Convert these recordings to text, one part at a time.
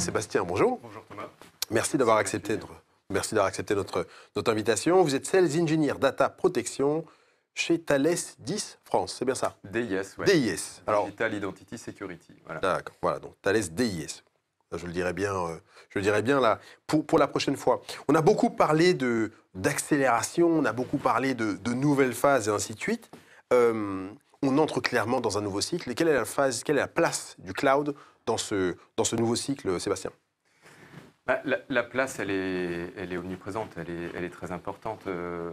Sébastien, bonjour. Bonjour Thomas. Merci d'avoir accepté, notre, merci accepté notre, notre invitation. Vous êtes sales engineer data protection chez Thales 10 France, c'est bien ça DIS, oui. DIS. Alors, Digital Identity Security. Voilà. D'accord, voilà, donc Thales DIS. Je le dirais bien, euh, je le dirais bien là, pour, pour la prochaine fois. On a beaucoup parlé de, d'accélération, on a beaucoup parlé de, de nouvelles phases et ainsi de suite. Euh, on entre clairement dans un nouveau cycle. quelle est la phase, quelle est la place du cloud dans ce, dans ce nouveau cycle, Sébastien bah, la, place, elle est, elle est omniprésente, elle est, elle est très importante. Euh,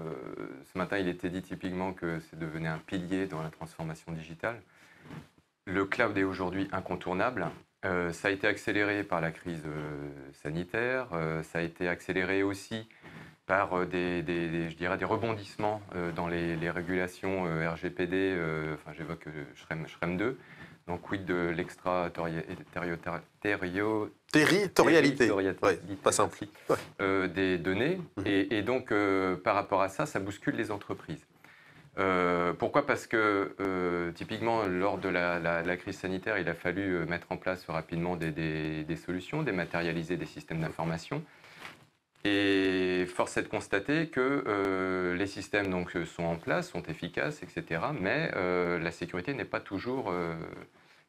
ce matin, il était dit typiquement que c'est devenu un pilier dans la transformation digitale. Le cloud est aujourd'hui incontournable. Euh, ça a été accéléré par la crise euh, sanitaire, ça a été accéléré aussi par des, je dirais des rebondissements dans les, régulations RGPD, enfin j'évoque SREM, Shrem 2. Donc, quid de l'extraterritorialité territorialité, Pas euh, des données. Mhm. Et, donc, euh, par rapport à ça, ça bouscule les entreprises. Euh, pourquoi Parce que, typiquement, lors de la, crise sanitaire, il a fallu mettre en place rapidement des, solutions, dématérialiser des systèmes d'information. Et force est de constater que les systèmes donc, sont en place, sont efficaces, etc. Mais la sécurité n'est pas toujours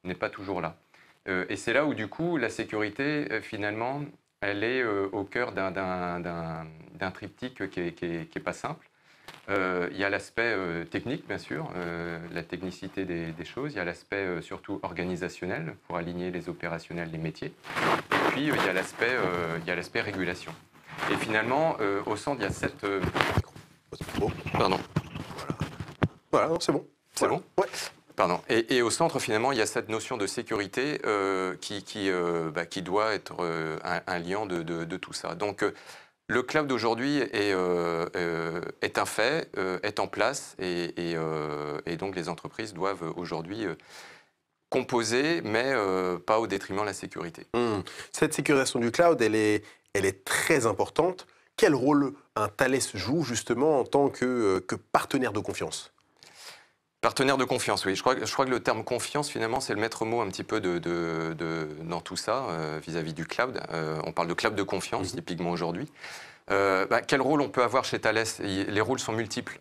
n'est pas toujours là. Euh, et c'est là où, du coup, la sécurité, euh, finalement, elle est euh, au cœur d'un triptyque qui n'est pas simple. il y a l'aspect technique, bien sûr, la technicité des, choses. Il y a l'aspect surtout organisationnel pour aligner les opérationnels, les métiers. Et puis, il y a l'aspect, il régulation. Et finalement, au centre, il y a cette. Pardon. Voilà, c'est bon. C'est bon. Ouais. Et, au centre, finalement, il y a cette notion de sécurité euh, euh, bah, qui, doit être euh, un, lien de, tout ça. Donc, le cloud aujourd'hui est, un fait, est en place, et, donc les entreprises doivent aujourd'hui composer, mais pas au détriment de la sécurité. Mmh. Cette sécurisation du cloud, elle est, très importante. Quel rôle un Thales joue justement en tant que partenaire de confiance Partenaire de confiance, oui. Je crois, je crois que le terme confiance, finalement, c'est le maître mot un petit peu de, dans tout ça, euh, vis-à-vis du cloud. Euh, on parle de cloud de confiance, mhm. typiquement aujourd'hui. Euh, bah, quel rôle on peut avoir chez Thales Les rôles sont multiples.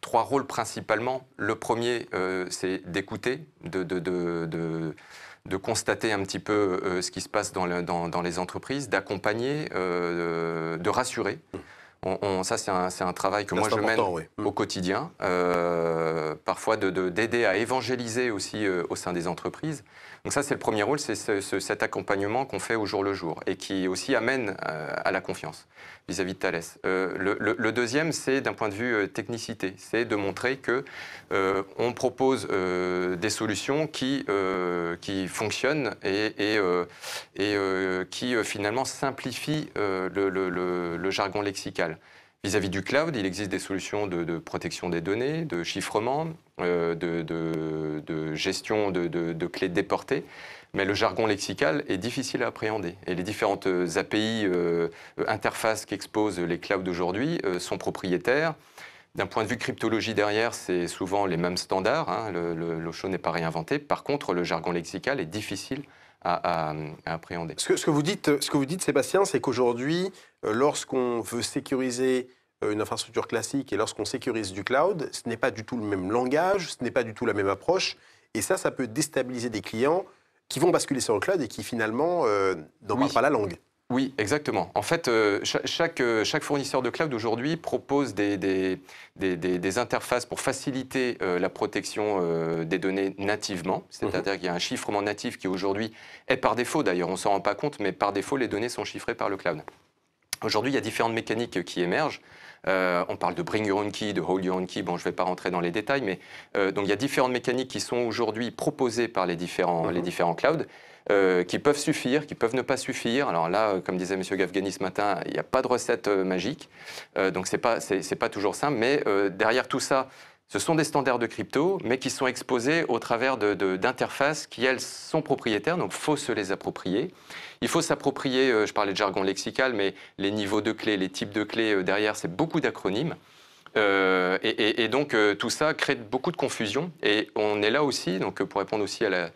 trois rôles principalement. Le premier, c'est d'écouter, de, de de constater un petit peu ce qui se passe dans, dans, les entreprises, d'accompagner, de rassurer. Mhm ça, c'est un, travail que moi je mène mm. au quotidien, euh, parfois d'aider de, à évangéliser aussi euh, au sein des entreprises. Donc ça, c'est le premier rôle, c'est cet accompagnement qu'on fait au jour le jour et qui aussi amène euh, à, la confiance vis-à-vis de Thalès. Euh, le, deuxième, c'est d'un point de vue euh, technicité, c'est de montrer que on propose des solutions qui, qui fonctionnent et, et, qui finalement simplifient le, jargon lexical. Vis-à-vis du cloud, il existe des solutions de, protection des données, de chiffrement, de, gestion de, clés déportées mais le jargon lexical est difficile à appréhender. Et les différentes euh, API, euh, interfaces qu'exposent les clouds aujourd'hui euh, sont propriétaires. D'un point de vue cryptologie derrière, c'est souvent les mêmes standards. Hein, n'est pas réinventé. Par contre, le jargon lexical est difficile à, appréhender. que, vous dites, ce que vous dites, Sébastien, c'est qu'aujourd'hui, euh, lorsqu'on veut sécuriser une infrastructure classique et lorsqu'on sécurise du cloud, ce n'est pas du tout le même langage, ce n'est pas du tout la même approche. Et ça, ça peut déstabiliser des clients qui vont basculer sur le cloud et qui finalement euh, n'en pas la langue. Oui, exactement. En fait, euh, euh, chaque, fournisseur de cloud aujourd'hui propose des, interfaces pour faciliter euh, la protection des données nativement. Mmh. C'est-à-dire qu'il y a un chiffrement natif qui aujourd'hui est par défaut, d'ailleurs on ne s'en rend pas compte, mais par défaut les données sont chiffrées par le cloud. Aujourd'hui, il y a différentes mécaniques qui émergent. Euh, on parle de Bring Your Own Key, de Hold Your Own Key. Bon, je ne vais pas rentrer dans les détails, mais euh, donc il y a différentes mécaniques qui sont aujourd'hui proposées par les différents, mhm. les différents clouds. Euh, qui peuvent suffire, qui peuvent ne pas suffire. Alors là, comme disait M. Gavgeni ce matin, il n'y a pas de recette magique, donc ce n'est pas, pas toujours simple, mais derrière tout ça, ce sont des standards de crypto, mais qui sont exposés au travers d'interfaces qui, elles, sont propriétaires, donc il faut se les approprier. Il faut s'approprier, euh, je parlais de jargon lexical, mais les niveaux de clés, les types de clés euh, derrière, c'est beaucoup d'acronymes. Euh, et, donc tout ça crée beaucoup de confusion. Et on est là aussi, donc pour répondre aussi à la,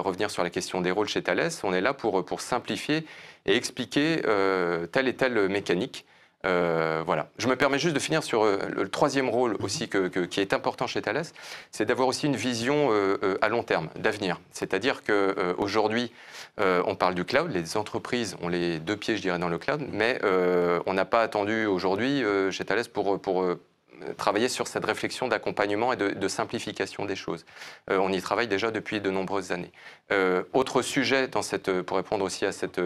revenir sur la question des rôles chez Thales, on est là pour simplifier et expliquer telle et telle mécanique euh, voilà. Je me permets juste de finir sur euh, le, troisième rôle aussi que, qui est important chez Thales, c'est d'avoir aussi une vision euh, à long terme, d'avenir. C'est-à-dire qu'aujourd'hui, on parle du cloud, les entreprises ont les deux pieds, je dirais, dans le cloud, mais on n'a pas attendu aujourd'hui chez Thales pour, pour euh, travailler sur cette réflexion d'accompagnement et de, simplification des choses. Euh, on y travaille déjà depuis de nombreuses années. Euh, autre sujet, pour répondre aussi à cette,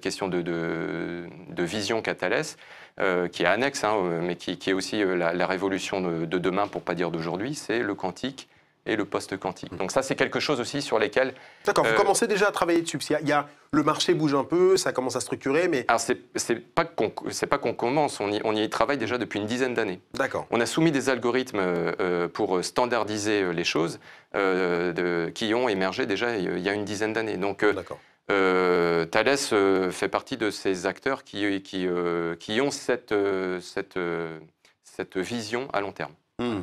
question de, vision qu'a qui est annexe, hein, mais qui, est aussi la, la révolution de, demain, pour pas dire d'aujourd'hui, c'est le quantique et le poste quantique mm. Donc ça, c'est quelque chose aussi sur lesquels... D'accord, vous euh, commencez déjà à travailler dessus, il y, a, le marché bouge un peu, ça commence à structurer, mais... Alors, c'est pas qu'on commence, on y, on y, travaille déjà depuis une dizaine d'années. D'accord. On a soumis des algorithmes euh, euh, pour standardiser les choses de, qui ont émergé déjà il y a une dizaine d'années. Donc, Thales fait partie de ces acteurs qui, qui, qui ont cette, cette, cette vision à long terme. Hmm.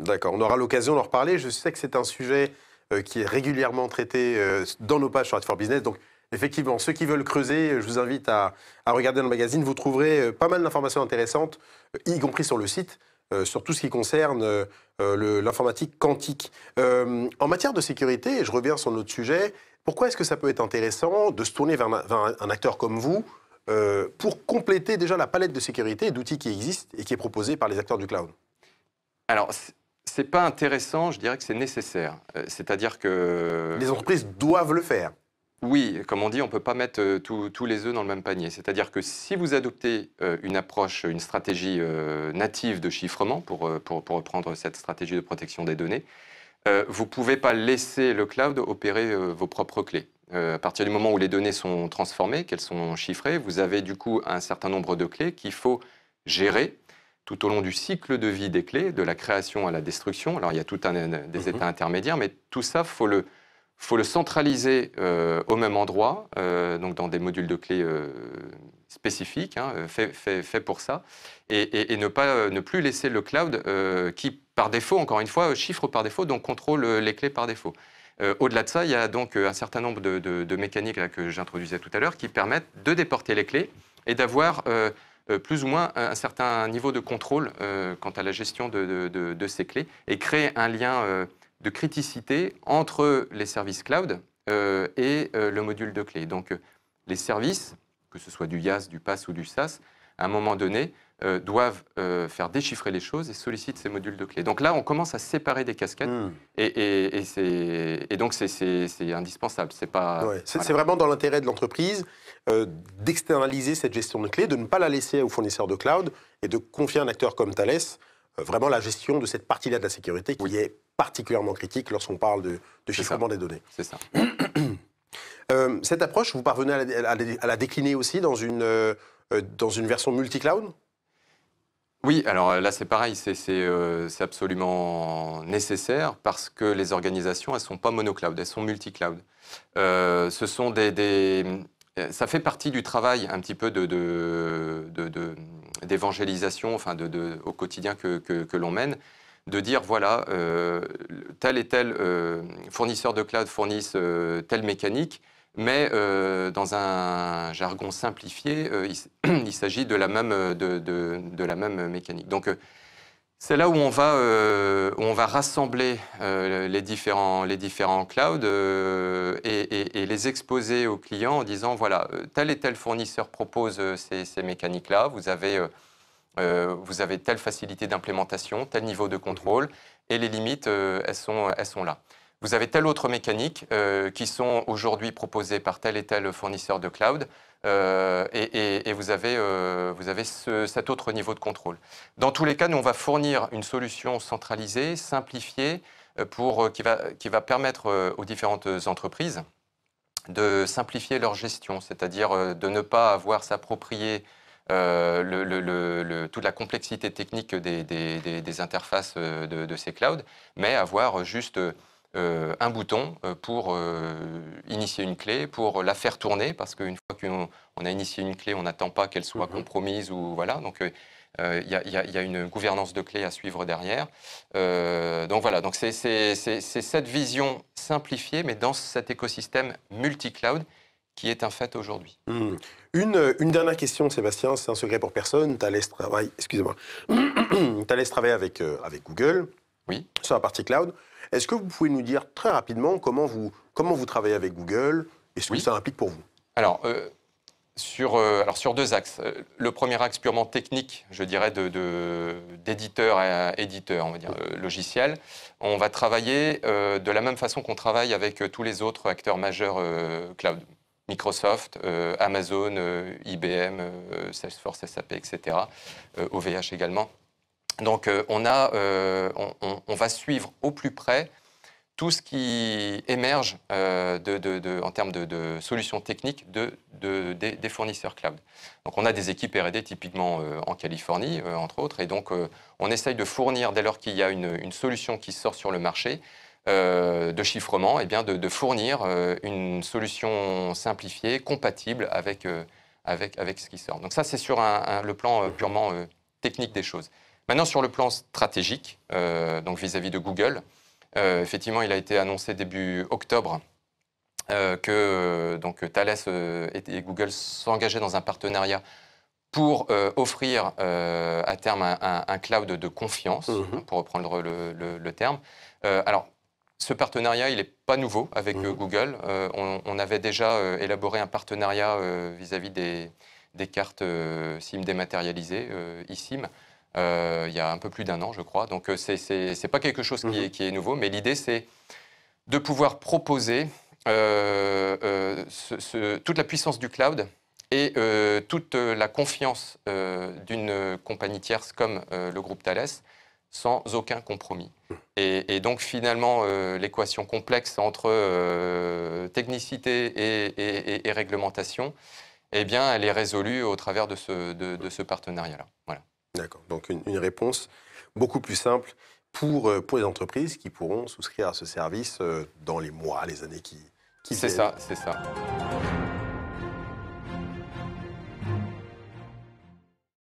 D'accord, on aura l'occasion d'en reparler. Je sais que c'est un sujet euh, qui est régulièrement traité euh, dans nos pages sur Ad for Business. Donc, effectivement, ceux qui veulent creuser, euh, je vous invite à, regarder dans le magazine. Vous trouverez pas mal d'informations intéressantes, y compris sur le site, sur tout ce qui concerne l'informatique quantique. en matière de sécurité, et je reviens sur notre sujet, pourquoi est-ce que ça peut être intéressant de se tourner vers un, acteur comme vous pour compléter déjà la palette de sécurité et d'outils qui existent et qui est proposée par les acteurs du cloud alors, n'est pas intéressant, je dirais que c'est nécessaire. Euh, c'est-à-dire que. Euh, les entreprises doivent le faire. Oui, comme on dit, on ne peut pas mettre euh, tous les œufs dans le même panier. C'est-à-dire que si vous adoptez une approche, une stratégie native de chiffrement, pour, pour, pour, reprendre cette stratégie de protection des données, vous ne pouvez pas laisser le cloud opérer vos propres clés. à partir du moment où les données sont transformées, qu'elles sont chiffrées, vous avez du coup un certain nombre de clés qu'il faut gérer tout au long du cycle de vie des clés, de la création à la destruction. Alors il y a tout un, des mhm. états intermédiaires, mais tout ça, faut le, faut le centraliser euh, au même endroit, euh, donc dans des modules de clés euh, spécifiques, hein, faits fait, fait, pour ça, et, ne, pas, ne plus laisser le cloud qui, par défaut, encore une fois, chiffre par défaut, donc contrôle les clés par défaut. Au-delà de ça, il y a donc un certain nombre de, mécaniques là, que j'introduisais tout à l'heure qui permettent de déporter les clés et d'avoir euh, plus ou moins un certain niveau de contrôle euh, quant à la gestion de, ces clés et créer un lien euh, de criticité entre les services cloud et le module de clé. Donc les services, que ce soit du YAS, du PASS ou du SAS, à un moment donné, euh, doivent euh, faire déchiffrer les choses et sollicitent ces modules de clés. Donc là, on commence à séparer des casquettes hmm. et, donc c'est indispensable. C'est pas. C'est vraiment dans l'intérêt de l'entreprise euh, d'externaliser cette gestion de clés, de ne pas la laisser aux fournisseurs de cloud et de confier à un acteur comme Thales vraiment la gestion de cette partie-là de la sécurité qui est particulièrement critique lorsqu'on parle de, chiffrement des données. C'est ça. cette approche, vous parvenez à la, à la, décliner aussi dans une, dans une version multi-cloud oui, alors euh, là c'est pareil, euh, c'est absolument nécessaire parce que les organisations, elles ne sont pas monocloud, elles sont multicloud. Euh, ce sont des, Ça fait partie du travail un petit peu d'évangélisation, enfin au quotidien que, l'on mène, de dire voilà, tel et tel fournisseur de cloud fournissent telle mécanique, mais euh, dans un jargon simplifié, euh, il, s'agit de la même, euh, de, la même mécanique. Donc c'est là où on va, on va rassembler les, différents, les différents clouds et, les exposer aux clients en disant, voilà, tel et tel fournisseur propose ces, mécaniques-là, vous avez... vous avez telle facilité d'implémentation, tel niveau de contrôle, et les limites, elles, sont, elles, sont, là vous avez telle autre mécanique euh, qui sont aujourd'hui proposées par tel et tel fournisseur de cloud, euh, et, vous avez, euh, vous avez cet autre niveau de contrôle. Dans tous les cas, nous, on va fournir une solution centralisée, simplifiée, pour, qui, va, qui va permettre aux différentes entreprises de simplifier leur gestion, c'est-à-dire de ne pas avoir s'approprier le, toute la complexité technique des, des, interfaces de, de, ces clouds, mais avoir juste euh, un bouton euh, pour euh, initier une clé, pour la faire tourner, parce qu'une fois qu'on a initié une clé, on n'attend pas qu'elle soit mhm. compromise ou voilà. Donc il y, a une gouvernance de clé à suivre derrière. donc voilà, donc c'est cette vision simplifiée, mais dans cet écosystème multi-cloud qui est un fait aujourd'hui. Hmm. Une, dernière question, Sébastien, c'est un secret pour personne. Tu as travailler, moi tu travailler avec, avec Google oui. sur la partie cloud. Est-ce que vous pouvez nous dire très rapidement comment vous, comment vous travaillez avec Google et ce que ça implique pour vous alors, euh, sur, euh, alors, sur deux axes. Euh, le premier axe purement technique, je dirais, d'éditeur de, à éditeur, on va dire, logiciel. On va travailler de la même façon qu'on travaille avec tous les autres acteurs majeurs cloud. Microsoft, Amazon, IBM, Salesforce, SAP, etc., OVH également. Donc euh, euh, on, va suivre au plus près tout ce qui émerge euh, en termes de, solutions techniques des, fournisseurs cloud. Donc on a des équipes RD typiquement en Californie, entre autres, et donc on essaye de fournir, dès lors qu'il y a une, solution qui sort sur le marché, de chiffrement, eh bien de, fournir une solution simplifiée, compatible avec, ce qui sort. Donc ça, c'est sur le plan purement technique des choses. Maintenant, sur le plan stratégique, euh, donc vis-à-vis de Google, euh, effectivement, il a été annoncé début octobre euh, que donc, Thales et Google s'engageaient dans un partenariat pour offrir à terme un, cloud de confiance, mhm. pour reprendre le, terme. alors, ce partenariat, il n'est pas nouveau avec mhm. Google. On, avait déjà élaboré un partenariat vis-à-vis des, des, cartes SIM dématérialisées, eSIM. Euh, il y a un peu plus d'un an, je crois. Donc euh, ce n'est pas quelque chose mhm. qui, est, nouveau, mais l'idée, c'est de pouvoir proposer euh, toute la puissance du cloud et toute la confiance d'une compagnie tierce comme le groupe Thales sans aucun compromis. Mhm. Et, donc finalement, l'équation complexe entre technicité et, réglementation, eh bien, elle est résolue au travers de ce, de ce partenariat-là. Voilà. D'accord. Donc une, réponse beaucoup plus simple pour, euh, pour les entreprises qui pourront souscrire à ce service euh, dans les mois, les années qui, qui C'est ça, c'est ça.